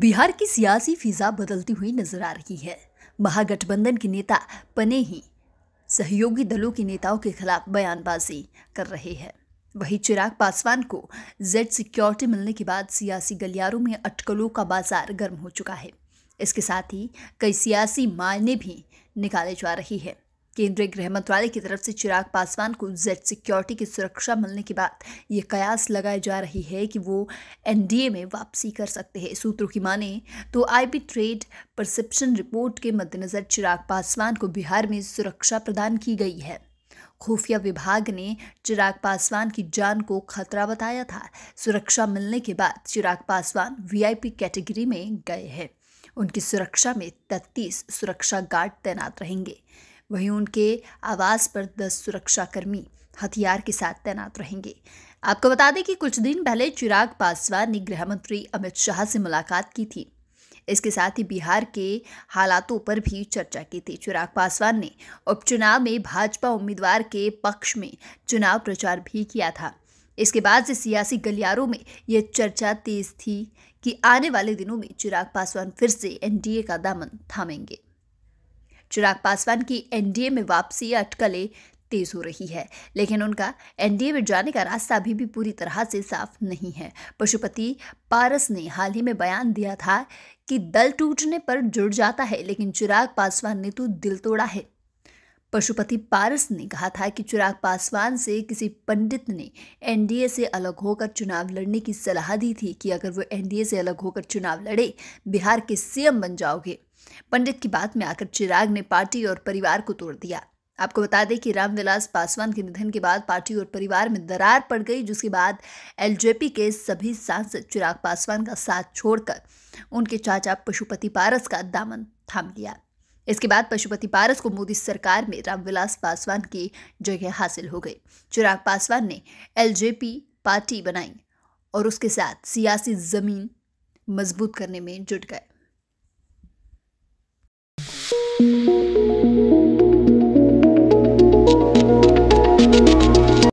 बिहार की सियासी फिजा बदलती हुई नजर आ रही है महागठबंधन के नेता पने ही सहयोगी दलों के नेताओं के खिलाफ बयानबाजी कर रहे हैं वहीं चिराग पासवान को जेड सिक्योरिटी मिलने के बाद सियासी गलियारों में अटकलों का बाजार गर्म हो चुका है इसके साथ ही कई सियासी मायने भी निकाले जा रही है केंद्रीय गृह मंत्रालय की तरफ से चिराग पासवान को जेड सिक्योरिटी की सुरक्षा मिलने के बाद ये कयास लगाए जा रही है कि वो एनडीए में वापसी कर सकते हैं सूत्रों की माने तो आईपी ट्रेड परसेप्शन रिपोर्ट के मद्देनज़र चिराग पासवान को बिहार में सुरक्षा प्रदान की गई है खुफिया विभाग ने चिराग पासवान की जान को खतरा बताया था सुरक्षा मिलने के बाद चिराग पासवान वीआईपी कैटेगरी में गए हैं उनकी सुरक्षा में तैतीस सुरक्षा गार्ड तैनात रहेंगे वहीं उनके आवास पर दस सुरक्षाकर्मी हथियार के साथ तैनात रहेंगे आपको बता दें कि कुछ दिन पहले चिराग पासवान ने गृह मंत्री अमित शाह से मुलाकात की थी इसके साथ ही बिहार के हालातों पर भी चर्चा की थी चिराग पासवान ने उपचुनाव में भाजपा उम्मीदवार के पक्ष में चुनाव प्रचार भी किया था इसके बाद से सियासी गलियारों में यह चर्चा तेज थी कि आने वाले दिनों में चिराग पासवान फिर से एनडीए का दामन थामेंगे चिराग पासवान की एनडीए में वापसी अटकलें तेज हो रही है लेकिन उनका एनडीए में जाने का रास्ता अभी भी पूरी तरह से साफ नहीं है पशुपति पारस ने हाल ही में बयान दिया था कि दल टूटने पर जुड़ जाता है लेकिन चिराग पासवान ने तो दिल तोड़ा है पशुपति पारस ने कहा था कि चिराग पासवान से किसी पंडित ने एनडीए से अलग होकर चुनाव लड़ने की सलाह दी थी कि अगर वो एनडीए से अलग होकर चुनाव लड़े बिहार के सीएम बन जाओगे पंडित की बात में आकर चिराग ने पार्टी और परिवार को तोड़ दिया आपको बता दें कि रामविलास पासवान के निधन के बाद पार्टी और परिवार में दरार पड़ गई जिसके बाद एलजेपी के सभी सांसद चिराग पासवान का साथ छोड़कर उनके चाचा पशुपति पारस का दामन थाम लिया इसके बाद पशुपति पारस को मोदी सरकार में रामविलास पासवान की जगह हासिल हो गई चिराग पासवान ने एलजेपी पार्टी बनाई और उसके साथ सियासी ज़मीन मजबूत करने में जुट गए